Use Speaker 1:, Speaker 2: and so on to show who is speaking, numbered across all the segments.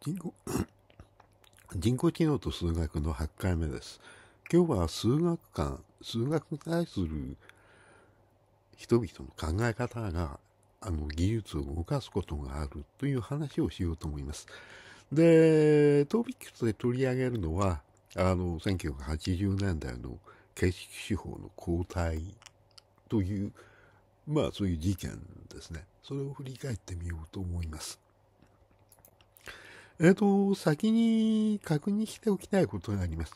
Speaker 1: 人工 人工知能と数学の8回目です。今日は数学観、数学に対する人々の考え方が、あの、技術を動かすことがあるという話をしようと思います。で、トピックスで取り上げるのは、あの、1980年代の形式手法の後退という、まあそういう事件ですね。それを振り返ってみようと思います。えっ、ー、と、先に確認しておきたいことがあります。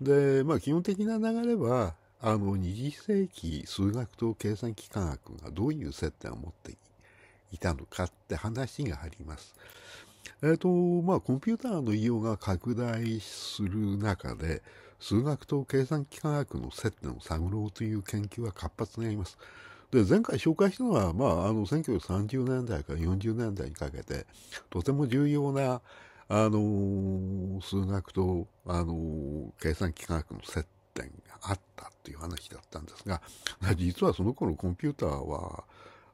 Speaker 1: で、まあ、基本的な流れは、あの、20世紀数学と計算機科学がどういう接点を持っていたのかって話があります。えっ、ー、と、まあ、コンピューターの利用が拡大する中で、数学と計算機科学の接点を探ろうという研究は活発になります。で前回紹介したのは、まあ、あの1930年代から40年代にかけてとても重要なあの数学とあの計算機科学の接点があったっていう話だったんですが実はその頃コンピューターは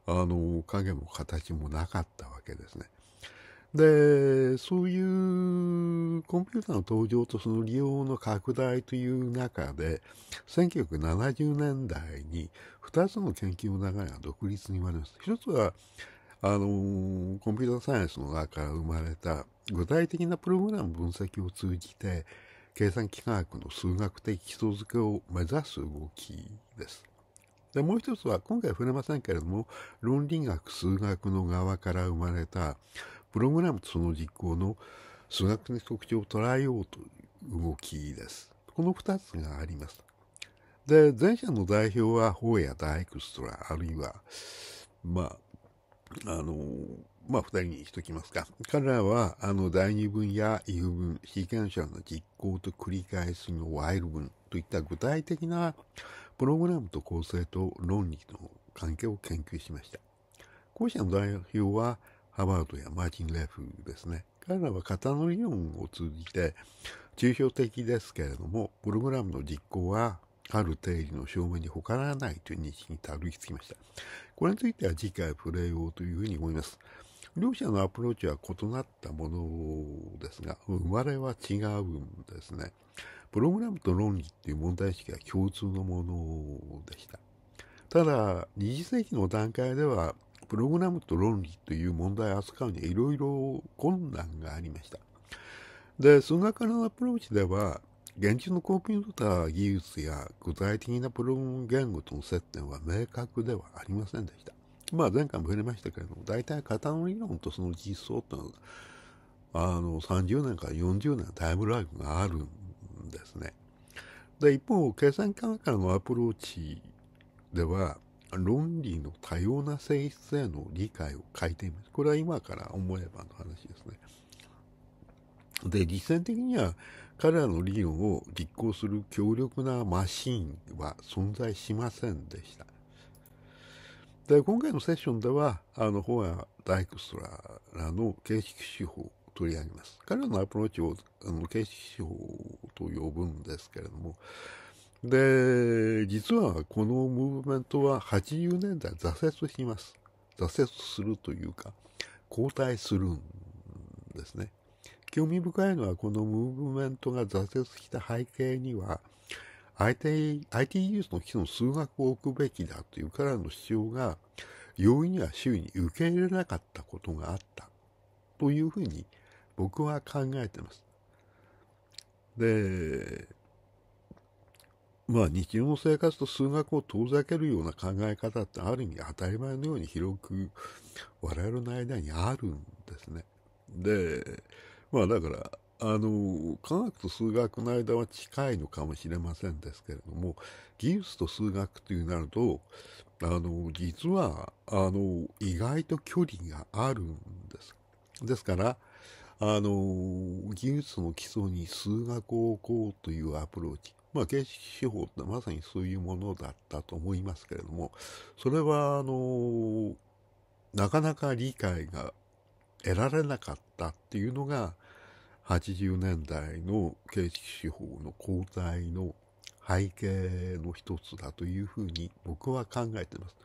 Speaker 1: あの影も形もなかったわけですね。で、そういうコンピューターの登場とその利用の拡大という中で、1970年代に2つの研究の流れが独立に生まれます。一つは、あのコンピューターサイエンスの中から生まれた具体的なプログラム分析を通じて、計算機科学の数学的基礎づけを目指す動きです。でもう一つは今回触れませんけれども論理学数学の側から生まれたプログラムとその実行の数学的特徴を捉えようという動きです。この二つがあります。で、前者の代表は、ホーヤ・ダイクストラ、あるいは、まあ、あの、まあ、二人にしときますか。彼らは、あの、第二分や異分、シーケンシャの実行と繰り返しのワイル分といった具体的なプログラムと構成と論理の関係を研究しました。後者の代表は、ハバードやマーチン・レフですね。彼らは型の理論を通じて、抽象的ですけれども、プログラムの実行はある定理の証明に他ならないという認識にたどり着きました。これについては次回触れようというふうに思います。両者のアプローチは異なったものですが、生まれは違うんですね。プログラムと論理っていう問題意識は共通のものでした。ただ、二次世紀の段階では、プログラムと論理という問題を扱うにはいろいろ困難がありました。で、数学のアプローチでは、現地のコンピューター技術や具体的なプログラム言語との接点は明確ではありませんでした。まあ前回も触れましたけれども、大体型の理論とその実装というのは、あの30年から40年タイムラグがあるんですね。で、一方、計算科学のアプローチでは、論理の多様な性質への理解を変いています。これは今から思えばの話ですね。で、実践的には彼らの理論を実行する強力なマシンは存在しませんでした。で、今回のセッションでは、あの、ホア・ダイクストラらの形式手法を取り上げます。彼らのアプローチを、あの、形式手法と呼ぶんですけれども、で、実はこのムーブメントは80年代挫折します。挫折するというか、後退するんですね。興味深いのはこのムーブメントが挫折した背景には IT, IT 技術の基礎数学を置くべきだという彼らの主張が容易には周囲に受け入れなかったことがあったというふうに僕は考えてます。で、まあ、日常の生活と数学を遠ざけるような考え方ってある意味当たり前のように広く我々の間にあるんですね。で、まあだから、あの、科学と数学の間は近いのかもしれませんですけれども、技術と数学というなると、あの、実は、あの、意外と距離があるんです。ですから、あの、技術の基礎に数学を置こうというアプローチ。まあ、原始手法ってまさにそういうものだったと思いますけれども、それは、あの、なかなか理解が得られなかったっていうのが、80年代の形式手法の交代の背景の一つだというふうに僕は考えています。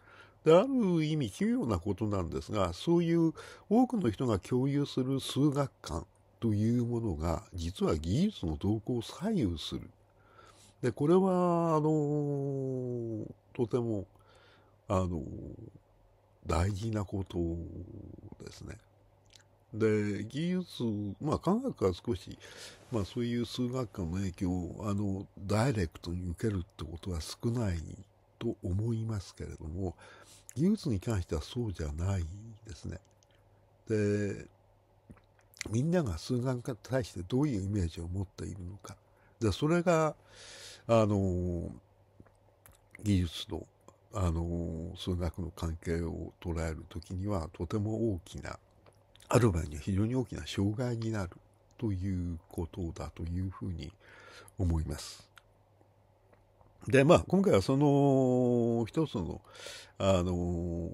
Speaker 1: で、ある意味奇妙なことなんですが、そういう多くの人が共有する数学観というものが、実は技術の動向を左右するで、これは、あの、とても、あの、大事なことですね。で、技術、まあ科学は少し、まあそういう数学科の影響を、あの、ダイレクトに受けるってことは少ないと思いますけれども、技術に関してはそうじゃないですね。で、みんなが数学科に対してどういうイメージを持っているのか。で、それが、あの技術とあの数学の関係を捉える時にはとても大きなある場合には非常に大きな障害になるということだというふうに思います。で、まあ、今回はその一つの、あの、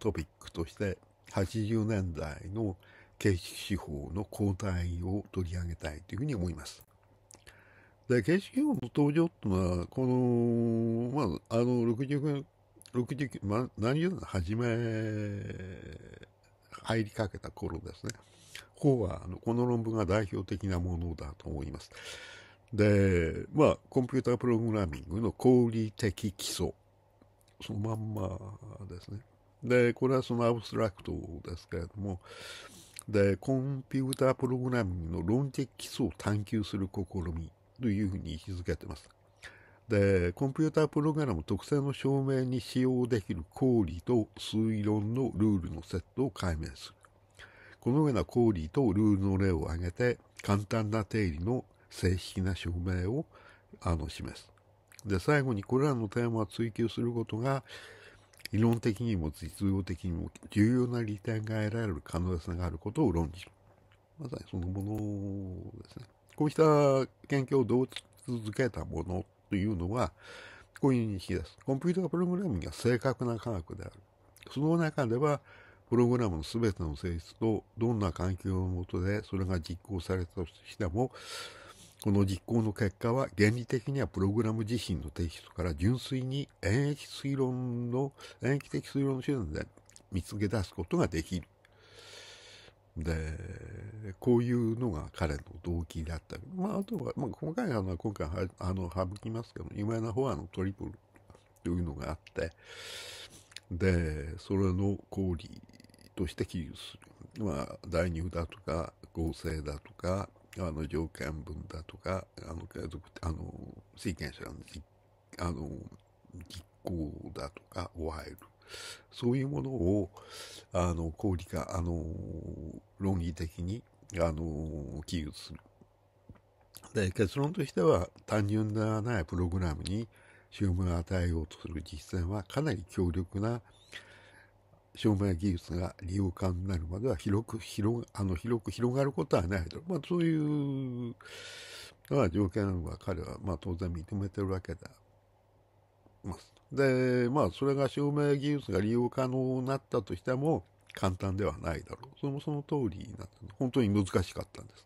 Speaker 1: トピックとして、80年代の形式手法の交代を取り上げたいというふうに思います。で、警視の登場ってのは、この、まあ、あの、69、69、ま、何十年初め、入りかけた頃ですね。うは、あの、この論文が代表的なものだと思います。で、まあ、コンピュータープログラミングの合理的基礎。そのまんまですね。で、これはそのアブストラクトですけれども、で、コンピュータープログラミングの論的基礎を探求する試みというふうに位置づけてます。で、コンピュータープログラム特性の証明に使用できる公理と推論のルールのセットを解明する。このような公理とルールの例を挙げて、簡単な定理の正式な証明をあの示す。で、最後にこれらのテーマを追求することが、理論的にも実用的にも重要な利点が得られる可能性があることを論じる。まさにそのものですね。こうした研究をどう続けたものというのは、こういう認識です。コンピュータープログラミング正確な科学である。その中では、プログラムの全ての性質とどんな環境のもとでそれが実行されたとしても、この実行の結果は原理的にはプログラム自身のテキストから純粋に演疫推論の、演疫的推論の手段で見つけ出すことができるで、こういうのが彼の動機だったり、まあ、あとは、まあ、細かい話は今回は、あの、省きますけど、有名な方はあのトリプルというのがあって、で、それの氷として起付する。まあ、代入だとか、合成だとか、あの、条件分だとか、あの、継続、あの、シーケンシャルの実、あの、実行だとか、オワイルそういうものを、あの、小売か、あの、論理的に、あの、記述する。で、結論としては、単純ではないプログラムに、証明を与えようとする実践は、かなり強力な、証明技術が利用可になるまでは広く広あの広く広がることはないと、まあ、そういうまあ、条件は彼はまあ当然認めてるわけだ。ます。で、まあ、それが証明技術が利用可能になったとしても、簡単ではないだろう。それもその通りなった。本当に難しかったんです。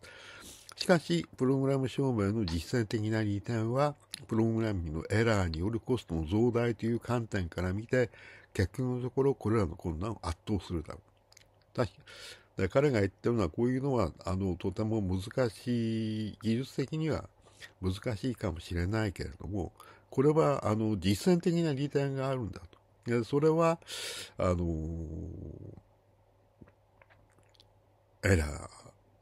Speaker 1: しかし、プログラム証明の実践的な利点は、プログラミングのエラーによるコストの増大という観点から見て、結局のところ、これらの困難を圧倒するだろう。で彼が言ってるのは、こういうのは、あの、とても難しい、技術的には難しいかもしれないけれども、これはあの実践的な利点があるんだと。でそれは、あのエラ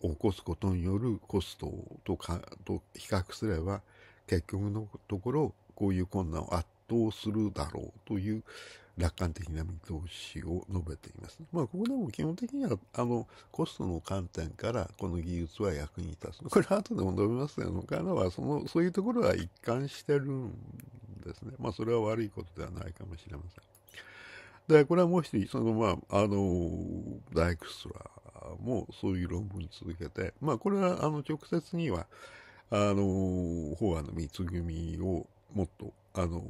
Speaker 1: ーを起こすことによるコストとかと比較すれば、結局のところ、こういう困難を圧倒するだろうという楽観的な見通しを述べています。まあ、ここでも基本的には、あの、コストの観点から、この技術は役に立つ。これ後でも述べますけど、彼らは、その、そういうところは一貫してるんですね。まあ、それは悪いことではないかもしれません。で、これはもう一人、その、まあ、あの、ダイクストラもそういう論文続けて、まあ、これは、あの、直接には、あの、法案の三つ組をもっと、あの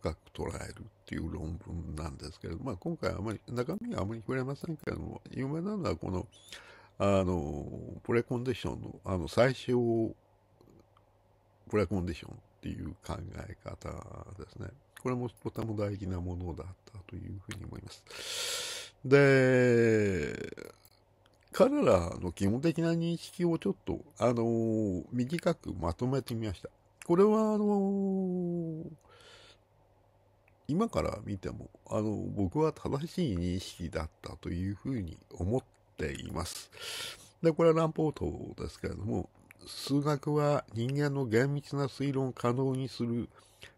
Speaker 1: 深く捉えるっていう論文なんですけれども、まあ、今回あまり、中身はあまり触れませんけれども、有名なのはこの、あのプレコンディションの、あの、最小プレコンディションっていう考え方ですね。これもとても大事なものだったというふうに思います。で、彼らの基本的な認識をちょっと、あの短くまとめてみました。これはあのー、今から見ても、あの、僕は正しい認識だったというふうに思っています。で、これは乱ートですけれども、数学は人間の厳密な推論を可能にする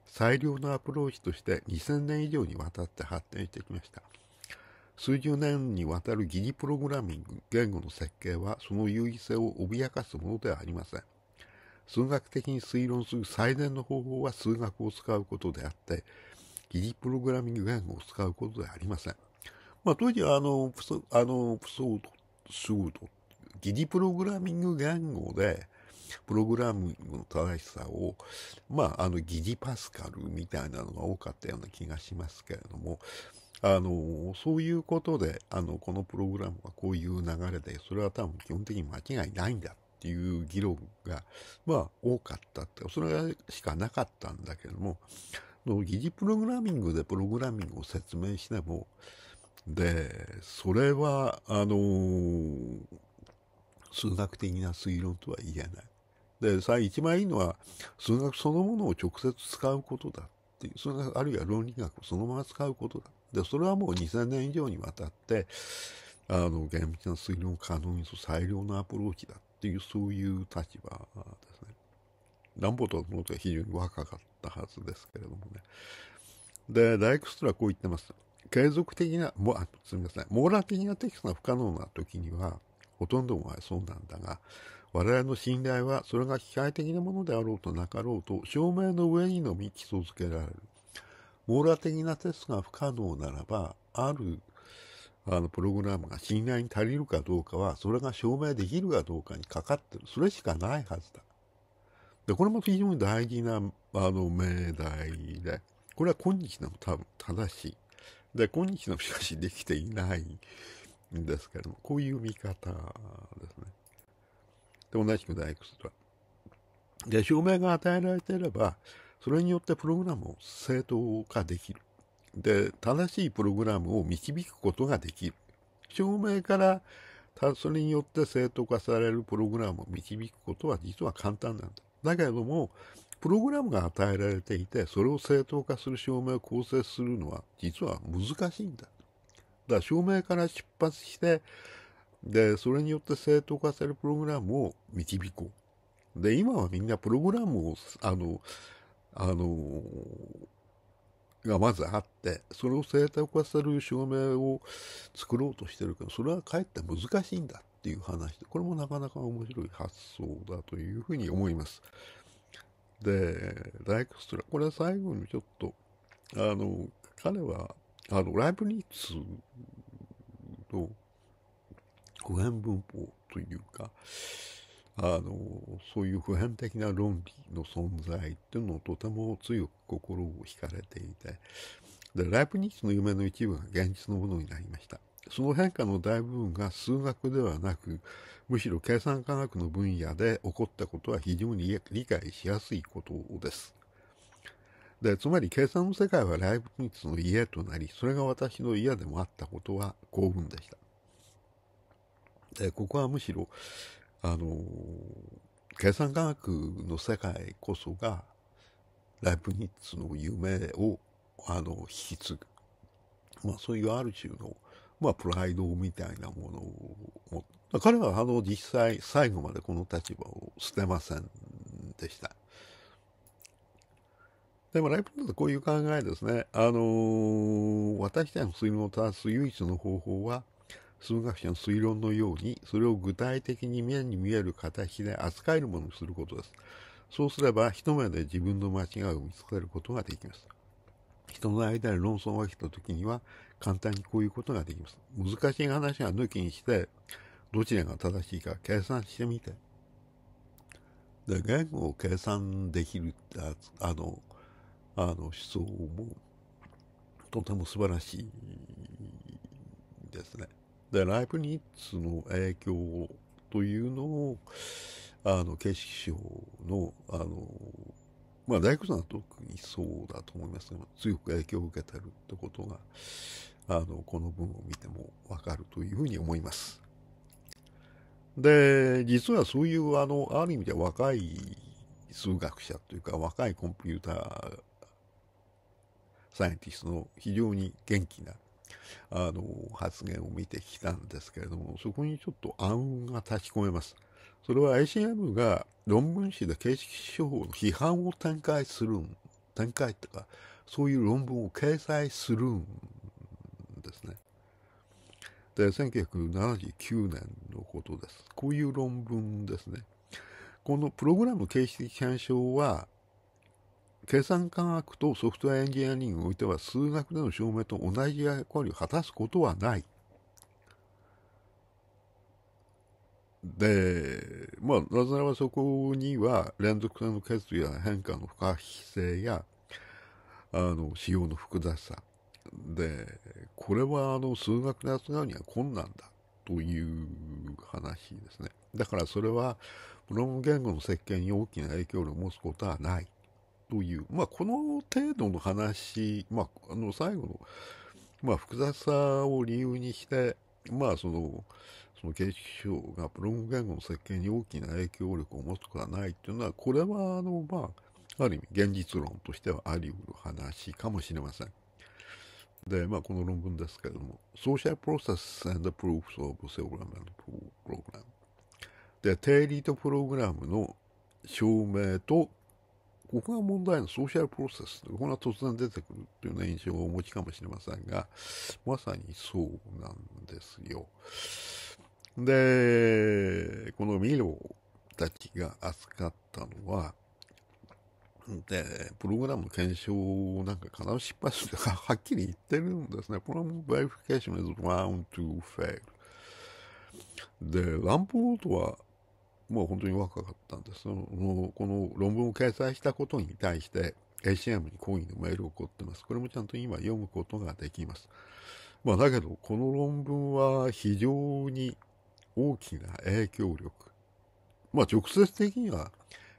Speaker 1: 最良のアプローチとして2000年以上にわたって発展してきました。数十年にわたる疑似プログラミング、言語の設計はその優位性を脅かすものではありません。数学的に推論する最善の方法は数学を使うことであって、疑似プログラミング言語を使うことではありません。まあ、当時はあの、プソ、あの、プソード、スード、疑似プログラミング言語で、プログラミングの正しさを、まあ、あの、疑似パスカルみたいなのが多かったような気がしますけれども、あの、そういうことで、あの、このプログラムはこういう流れで、それは多分基本的に間違いないんだっていう議論が、まあ、多かったって、それしかなかったんだけども、疑似プログラミングでプログラミングを説明しても、で、それは、あのー、数学的な推論とは言えない。で、さあ一番いいのは、数学そのものを直接使うことだっていう、数学あるいは論理学をそのまま使うことだ。で、それはもう2000年以上にわたって、あの、厳密な推論を可能にする最良のアプローチだっっていう、そういう立場ですね。乱暴とその時は非常に若かったはずですけれどもね。で、ダイクストラはこう言ってます。継続的な、もあすみません、網羅的なテキストが不可能な時には、ほとんどがそうなんだが、我々の信頼はそれが機械的なものであろうとなかろうと、証明の上にのみ基礎づけられる。網羅的なテストが不可能ならば、あるあの、プログラムが信頼に足りるかどうかは、それが証明できるかどうかにかかってる。それしかないはずだ。で、これも非常に大事な、あの、命題で、これは今日でも多分正しい。で、今日でもしかしできていないんですけれども、こういう見方ですね。で、同じく大工とは。で、証明が与えられていれば、それによってプログラムを正当化できる。で、正しいプログラムを導くことができる。証明から、それによって正当化されるプログラムを導くことは実は簡単なんだ。だけれども、プログラムが与えられていて、それを正当化する証明を構成するのは、実は難しいんだ。だから証明から出発して、で、それによって正当化されるプログラムを導こう。で、今はみんなプログラムを、あの、あの、がまずあって、それを正当化する証明を作ろうとしてるけど、それはかえって難しいんだっていう話で、これもなかなか面白い発想だというふうに思います。で、ライクストラ、これは最後にちょっと、あの、彼は、あの、ライブニッツの普遍文法というか、あのそういう普遍的な論理の存在っていうのをとても強く心を惹かれていてでライプニッツの夢の一部が現実のものになりましたその変化の大部分が数学ではなくむしろ計算科学の分野で起こったことは非常に理解しやすいことですでつまり計算の世界はライプニッツの家となりそれが私の家でもあったことは幸運でしたでここはむしろあの計算科学の世界こそがライプニッツの夢をあの引き継ぐ、まあ、そういうある種の、まあ、プライドみたいなものを彼はあの実際最後までこの立場を捨てませんでした。でもライプニッツこういう考えですね。あのー、私たちの睡眠を正す唯一の方法は数学者の推論のように、それを具体的に目に見える形で扱えるものにすることです。そうすれば、一目で自分の間違いを見つけることができます。人の間で論争が来た時には、簡単にこういうことができます。難しい話は抜きにして、どちらが正しいか計算してみて。で、言語を計算できる、あの、あの思想も、とても素晴らしいですね。で、ライプニッツの影響というのを、あの、景色賞の、あの、まあ、大工さんは特にそうだと思いますが、強く影響を受けてるってことが、あの、この文を見てもわかるというふうに思います。で、実はそういう、あの、ある意味で若い数学者というか、若いコンピューターサイエンティストの非常に元気なあの、発言を見てきたんですけれども、そこにちょっと暗雲が立ち込めます。それは ICM が論文誌で形式手法の批判を展開するん、展開とか、そういう論文を掲載するんですね。で、1979年のことです。こういう論文ですね。このプログラム形式検証は、計算科学とソフトウェアエンジニアリングにおいては数学での証明と同じ役割を果たすことはない。で、まあ、なぜならばそこには連続性の欠如や変化の不可避性や、あの、仕様の複雑さ。で、これはあの、数学で扱うには困難だという話ですね。だからそれは、プロム言語の設計に大きな影響力を持つことはない。という、まあ、この程度の話、まあ、あの、最後の、まあ、複雑さを理由にして、まあ、その、その警視庁がプログ言語の設計に大きな影響力を持つことはないっていうのは、これは、あの、まあ、ある意味、現実論としてはあり得る話かもしれません。で、まあ、この論文ですけれども、Social Process and Proofs of Settlement Program。で、定理とプログラムの証明とここが問題のソーシャルプロセス、ここが突然出てくるというような印象をお持ちかもしれませんが、まさにそうなんですよ。で、このミロたちが扱ったのは、で、プログラムの検証なんか必ず失敗する。はっきり言ってるんですね。これグ verification is r o u n d to fail. で、ランポートはもう本当に若かったんです。そのこの論文を掲載したことに対して、ACM に抗議のメールを送ってます。これもちゃんと今読むことができます。まあだけど、この論文は非常に大きな影響力。まあ直接的には、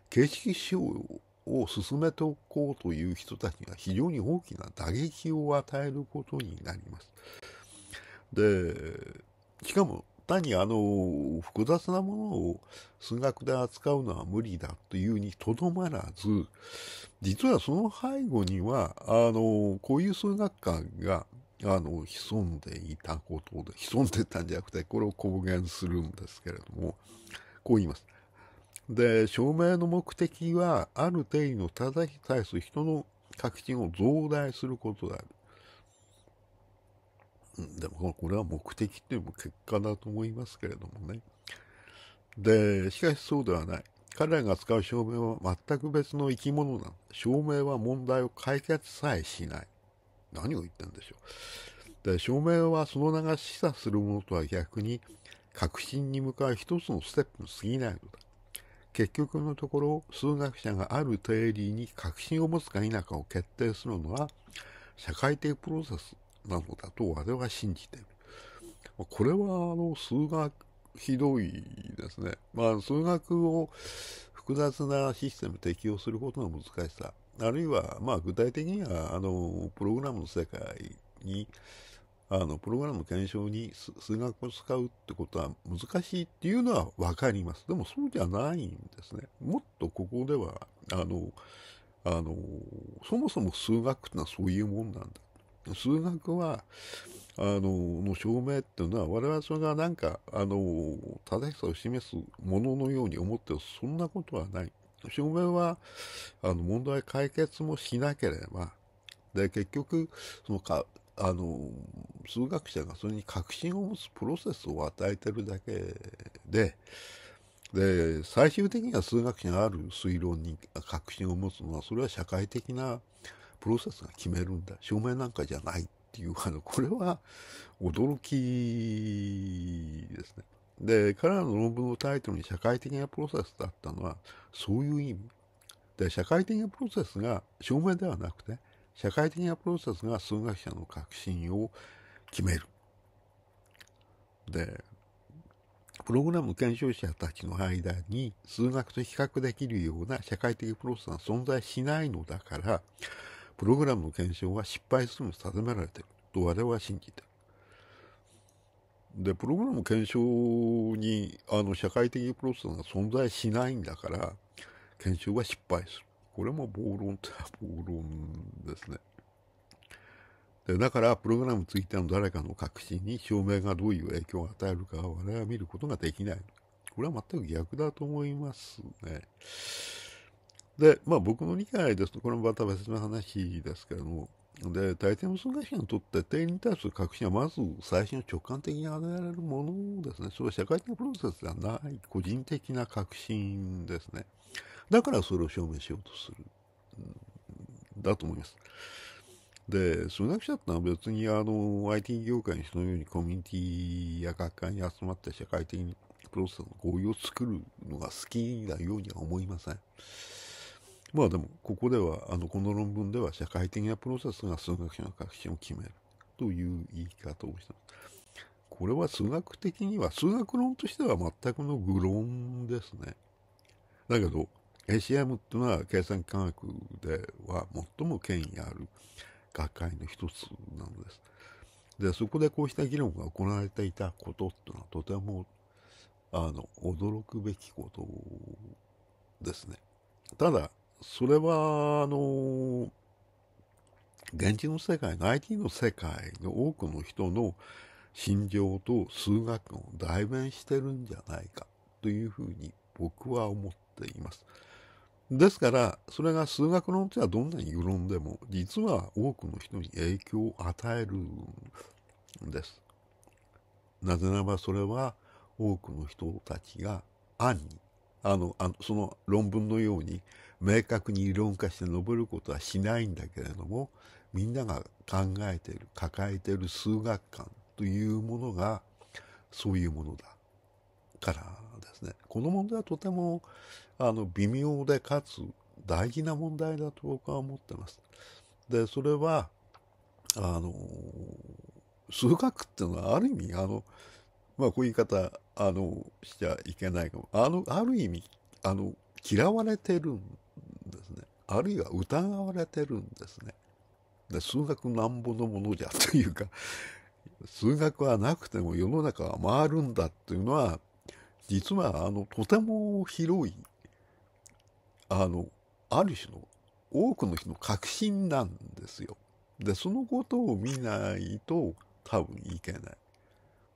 Speaker 1: 形式使用を進めておこうという人たちが非常に大きな打撃を与えることになります。で、しかも単にあの、複雑なものを数学で扱うのは無理だというにとどまらず、実はその背後には、あの、こういう数学科が、あの、潜んでいたことで、潜んでたんじゃなくて、これを公言するんですけれども、こう言います。で、証明の目的は、ある定理の正しさ対する人の確信を増大することである。でもこれは目的というも結果だと思いますけれどもね。で、しかしそうではない。彼らが使う証明は全く別の生き物なだ。証明は問題を解決さえしない。何を言ってんでしょう。で、証明はその名が示唆するものとは逆に、確信に向かう一つのステップに過ぎないのだ。結局のところ、数学者がある定理に確信を持つか否かを決定するのは、社会的プロセスなのだと我々は信じている。これは、あの、数学、ひどいですね。まあ、数学を複雑なシステム適用することの難しさ。あるいは、まあ、具体的には、あの、プログラムの世界に、あの、プログラム検証に数学を使うってことは難しいっていうのはわかります。でもそうじゃないんですね。もっとここでは、あの、あの、そもそも数学ってのはそういうもんなんだ。数学は、あの、の証明っていうのは、我々はそれがなんか、あの、正しさを示すもののように思ってそんなことはない。証明は、あの、問題解決もしなければ、で、結局、そのか、あの、数学者がそれに確信を持つプロセスを与えてるだけで、で、最終的には数学者がある推論に確信を持つのは、それは社会的なプロセスが決めるんだ。証明なんかじゃないっていう、あの、これは驚きですね。で、彼らの論文のタイトルに社会的なプロセスだったのは、そういう意味。で、社会的なプロセスが証明ではなくて、社会的なプロセスが数学者の革新を決める。で、プログラム検証者たちの間に数学と比較できるような社会的プロセスが存在しないのだから、プログラムの検証は失敗するを定められていると我々は信じている。で、プログラム検証にあの社会的プロセスが存在しないんだから、検証は失敗する。これも暴論って暴論ですね。でだから、プログラムについての誰かの確信に証明がどういう影響を与えるかは我々は見ることができない。これは全く逆だと思いますね。で、まあ、僕の理解ですと、これもまた別の話ですけれども、で、大抵の損害者にとって定理に対する確信はまず最初の直感的に与えられるものですね。それは社会的なプロセスではない、個人的な確信ですね。だからそれを証明しようとする、ん、だと思います。で、数学者ってのは別にあの IT 業界にそのようにコミュニティや学会に集まって社会的にプロセスの合意を作るのが好きなようには思いません。まあでも、ここでは、あの、この論文では社会的なプロセスが数学者の確信を決めるという言い方をしたこれは数学的には、数学論としては全くの愚論ですね。だけど、ACM っていうのは計算科学では最も権威ある学会の一つなのです。で、そこでこうした議論が行われていたことっていうのはとても、あの、驚くべきことですね。ただ、それは、あの、現地の世界の IT の世界の多くの人の心情と数学を代弁してるんじゃないかというふうに僕は思っています。ですから、それが数学論っはどんなに論でも、実は多くの人に影響を与えるんです。なぜならばそれは多くの人たちが暗に、あの、あのその論文のように明確に理論化して述べることはしないんだけれども、みんなが考えている、抱えている数学観というものが、そういうものだからですね。この問題はとても、あの、微妙でかつ大事な問題だと僕は思ってます。で、それは、あの、数学っていうのはある意味、あの、まあ、こういう言い方、あの、しちゃいけないかも。あの、ある意味、あの、嫌われてるんですね。あるいは疑われてるんですね。で数学なんぼのものじゃというか、数学はなくても世の中は回るんだっていうのは、実はあのとても広い、あの、ある種の多くの人の確信なんですよ。で、そのことを見ないと多分いけない。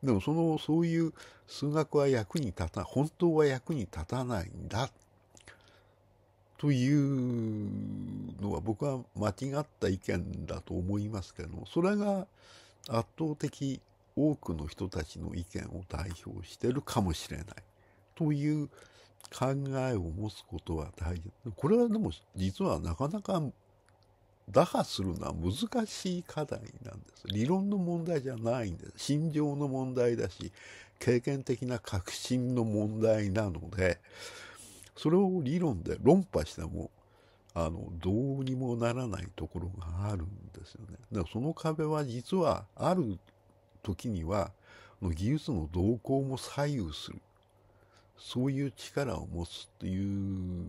Speaker 1: でもその、そういう数学は役に立たない、本当は役に立たないんだっというのは僕は間違った意見だと思いますけども、それが圧倒的多くの人たちの意見を代表してるかもしれないという考えを持つことは大事。これはでも実はなかなか打破するのは難しい課題なんです。理論の問題じゃないんです。心情の問題だし、経験的な確信の問題なので、それを理論で論破してもあのどうにもならないところがあるんですよね。だからその壁は実はある時には技術の動向も左右するそういう力を持つっていう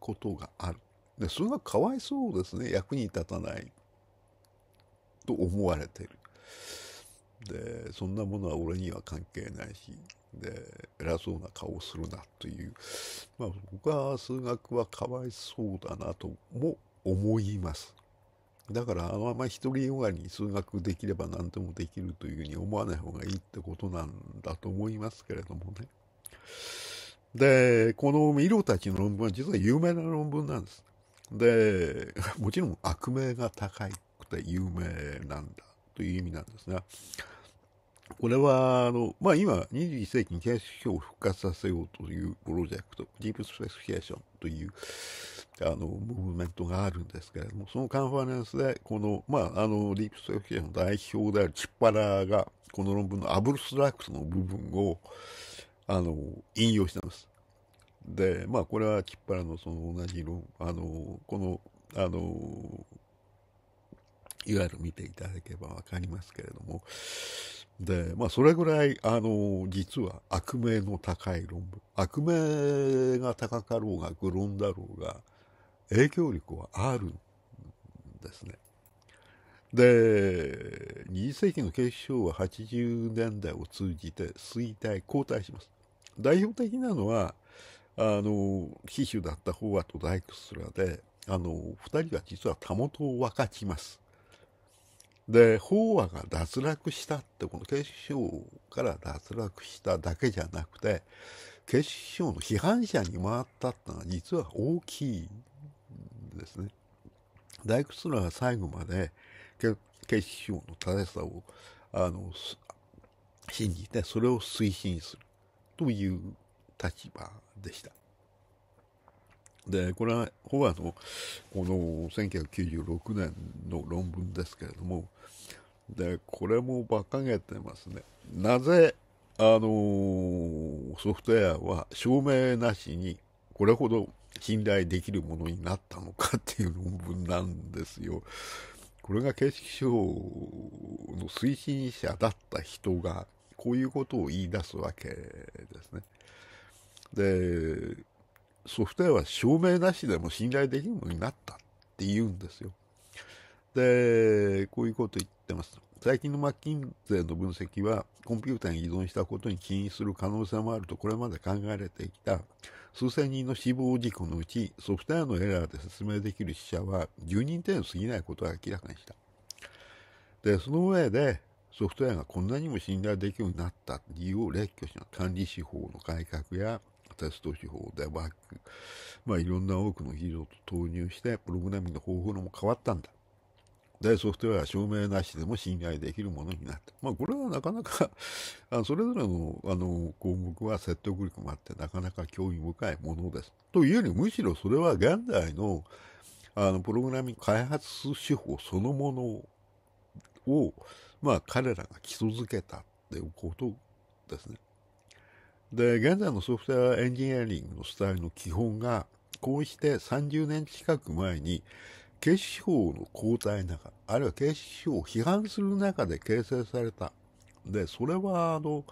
Speaker 1: ことがある。でそれがかわいそうですね役に立たないと思われてる。でそんなものは俺には関係ないしで、偉そうな顔をするなという、まあ僕は数学はかわいそうだなとも思います。だから、あのまり一人よがりに数学できれば何でもできるというふうに思わない方がいいってことなんだと思いますけれどもね。で、このミロたちの論文は実は有名な論文なんです。で、もちろん悪名が高くて有名なんだという意味なんですが、ね、これは、あの、まあ、今、21世紀にケア指標を復活させようというプロジェクト、ディープスペースケーションという、あの、ムーブメントがあるんですけれども、そのカンファレンスで、この、まあ、あの、ディープスペースケーションの代表であるチッパラーが、この論文のアブルストラクトの部分を、あの、引用してます。で、まあ、これはチッパラのその同じ論、あの、この、あの、ゆる見ていただければわかりますけれども、で、まあ、それぐらい、あの、実は悪名の高い論文、悪名が高かろうが、愚論だろうが、影響力はあるんですね。で、20世紀の警視庁は80年代を通じて衰退、後退します。代表的なのは、あの、秘書だったホワとダイクスラで、あの、二人は実はたもとを分かちます。で、法話が脱落したって、この警視庁から脱落しただけじゃなくて、警視庁の批判者に回ったってのは実は大きいんですね。大屈すは最後まで警視庁の正しさをあの信じて、それを推進するという立場でした。でこれはホワのこの1996年の論文ですけれどもでこれも馬鹿げてますねなぜあのー、ソフトウェアは証明なしにこれほど信頼できるものになったのかっていう論文なんですよ。これが形式書の推進者だった人がこういうことを言い出すわけですね。でソフトウェアは証明なしでも信頼できるものになったって言うんですよ。で、こういうこと言ってます。最近のマッキンゼーの分析は、コンピューターに依存したことに起因する可能性もあるとこれまで考えられてきた数千人の死亡事故のうち、ソフトウェアのエラーで説明できる死者は10人程度過ぎないことを明らかにした。で、その上で、ソフトウェアがこんなにも信頼できるようになった理由を列挙しま管理手法の改革やテスト手法でバック、まあいろんな多くのヒーローと投入して、プログラミングの方法も変わったんだ。で、ソフトウェアは証明なしでも信頼できるものになった。まあ、これはなかなか あそれぞれのあの項目は説得力もあって、なかなか興味深いものです。というより、むしろそれは現代のあのプログラミング開発手法そのものを、まあ、彼らが基礎づけたっていうことですね。で、現在のソフトウェアエンジニアリングのスタイルの基本が、こうして30年近く前に、警視庁の交代の中、あるいは警視庁を批判する中で形成された。で、それは、あの、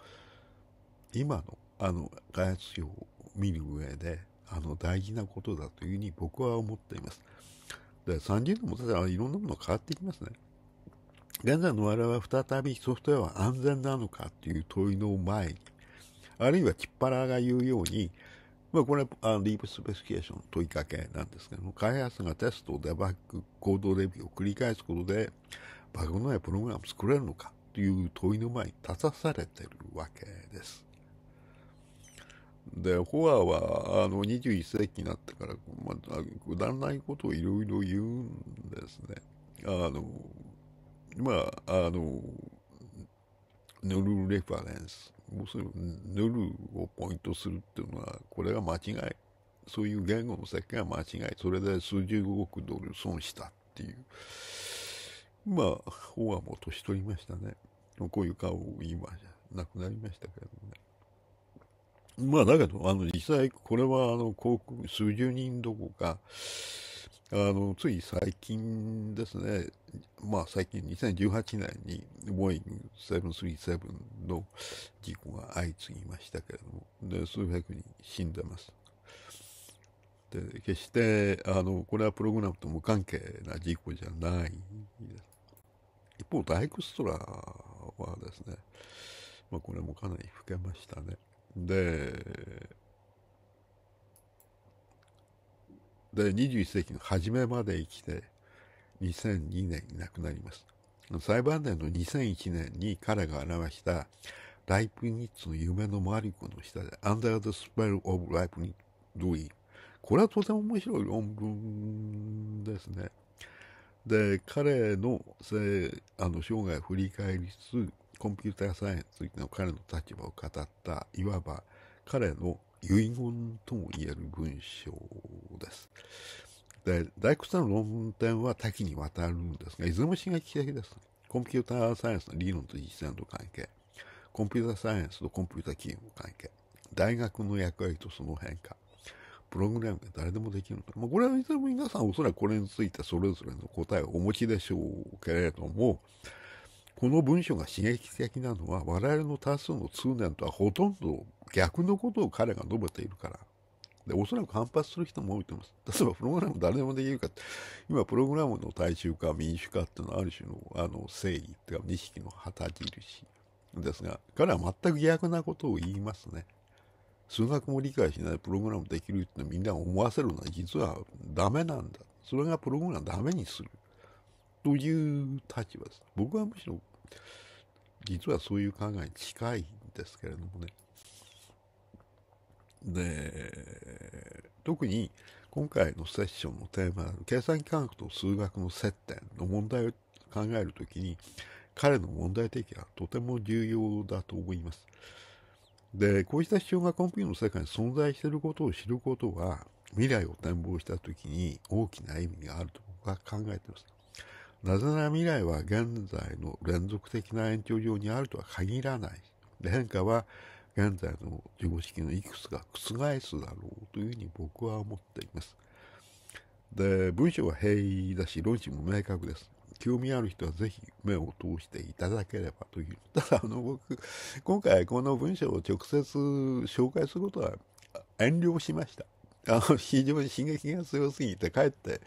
Speaker 1: 今の、あの、開発手法を見る上で、あの、大事なことだというふうに僕は思っています。で、30年も経ったらいろんなものが変わってきますね。現在の我々は再びソフトウェアは安全なのかという問いの前に、あるいはキッパラが言うように、まあ、これはディープスペシケーションの問いかけなんですけども、開発がテスト、デバッグ、コードレビューを繰り返すことで、バグのないプログラム作れるのかという問いの前に立たされてるわけです。で、ホアは、あの、21世紀になってから、まあ、くだらないことをいろいろ言うんですね。あの、まあ、あの、ヌルレファレンス要するにヌをポイントするっていうのは、これが間違い。そういう言語の設計が間違い。それで数十億ドル損したっていう。まあ、法はもう年取りましたね。こういう顔、今じゃなくなりましたけどね。まあ、だけど、あの、実際、これは、あの、航空、数十人どこか、あの、つい最近ですね、まあ最近2018年にボーイング737の事故が相次ぎましたけれども、で数百人死んでます。で決してあのこれはプログラムと無関係な事故じゃない一方大クストラはですね、まあ、これもかなり老けましたねでで、21世紀の初めまで生きて、2002年に亡くなります。裁判年の2001年に彼が表したライプニッツの夢のマリコの下で Under the Spell of Life i z d o e a m これはとても面白い論文ですね。で、彼の生あの生涯を振り返りつつ、コンピューターサイエンスの彼の立場を語った、いわば彼の遺言とも言える文章です。で、大工さんの論点は多岐にわたるんですが、いずれも刺激的です。コンピューターサイエンスの理論と実践の関係、コンピューターサイエンスとコンピューター企業の関係、大学の役割とその変化、プログラムが誰でもできるのか。まあ、これはいずれも皆さんおそらくこれについてそれぞれの答えをお持ちでしょうけれども、この文章が刺激的なのは我々の多数の通念とはほとんど逆のことを彼が述べているから。で、おそらく反発する人も多いと思います。例えば、プログラム誰でもできるかって、今、プログラムの大衆化、民主化っていうのはある種のあの正義っていうか、の旗印ですが、彼は全く逆なことを言いますね。数学も理解しないプログラムできるってみんな思わせるのは実はダメなんだ。それがプログラムダメにする。という立場です。僕はむしろ、実はそういう考えに近いんですけれどもね。で、特に今回のセッションのテーマ、計算機科学と数学の接点の問題を考えるときに、彼の問題提起はとても重要だと思います。で、こうした主張がコンピューターの世界に存在していることを知ることは、未来を展望したときに大きな意味があると僕は考えています。なぜなら未来は現在の連続的な延長上にあるとは限らない。で変化は現在の常識式のいくつか覆すだろうというふうに僕は思っています。で、文章は平易だし、論旨も明確です。興味ある人はぜひ目を通していただければという。ただ、あの、僕、今回この文章を直接紹介することは遠慮しました。あの、非常に刺激が強すぎて、かえって、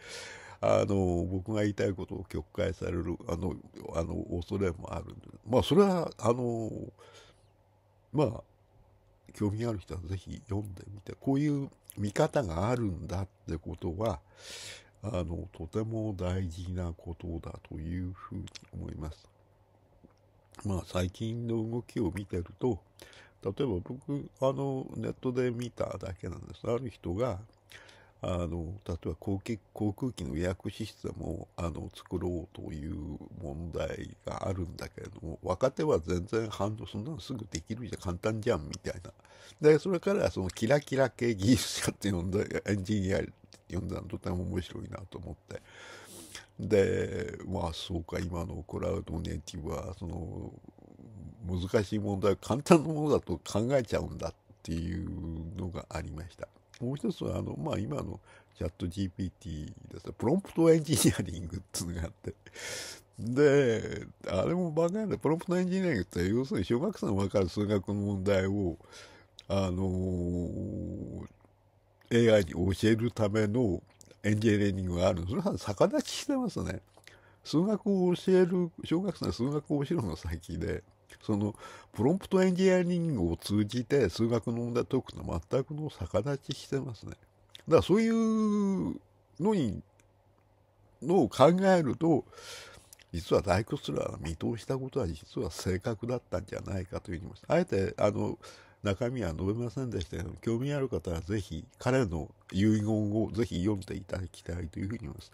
Speaker 1: あの、僕が言いたいことを曲解される、あの、あの、恐れもあるんで、まあ、それは、あの、まあ、興味ある人はぜひ読んでみて、こういう見方があるんだってことは、あの、とても大事なことだというふうに思います。まあ、最近の動きを見てると、例えば僕、あの、ネットで見ただけなんです。ある人が、あの、例えば航空航空機の予約システムをあの作ろうという問題があるんだけれども、若手は全然反応、そんなのすぐできるじゃん、簡単じゃん、みたいな。で、それからそのキラキラ系技術者って呼んだ、エンジニアって呼んだのとても面白いなと思って。で、まあそうか、今のクラウドネイティブは、その、難しい問題を簡単なものだと考えちゃうんだっていうのがありました。もう一つは、あの、まあ、今のチャット GPT ですね、プロンプトエンジニアリングっていうのがあって、で、あれもバカなんだ。プロンプトエンジニアリングって、要するに小学生の分かる数学の問題を、あのー、AI に教えるためのエンジニアリングがあるそれは逆立ちしてますね。数学を教える、小学生の数学を教えるのが先で、その、プロンプトエンジニアリングを通じて数学の問題を解くは全くの逆立ちしてますね。だからそういうのに、のを考えると、実は大工すら見通したことは実は正確だったんじゃないかというふうにあえて、あの、中身は述べませんでしたけど、興味ある方はぜひ彼の遺言をぜひ読んでいただきたいというふうに思います。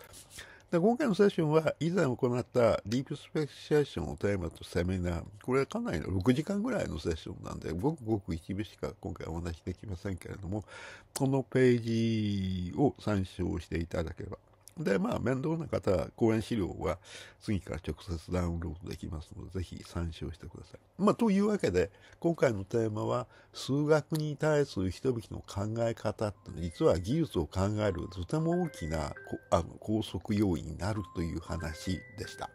Speaker 1: で今回のセッションは以前行ったディープスペシャションをテーマとセミナー、これはかなりの6時間ぐらいのセッションなんで、ごくごく一部しか今回お話しできませんけれども、このページを参照していただければで、まあ、面倒な方は、講演資料は次から直接ダウンロードできますので、ぜひ参照してください。まあ、というわけで、今回のテーマは、数学に対する人々の考え方って実は技術を考えるとても大きなあの拘束要因になるという話でした。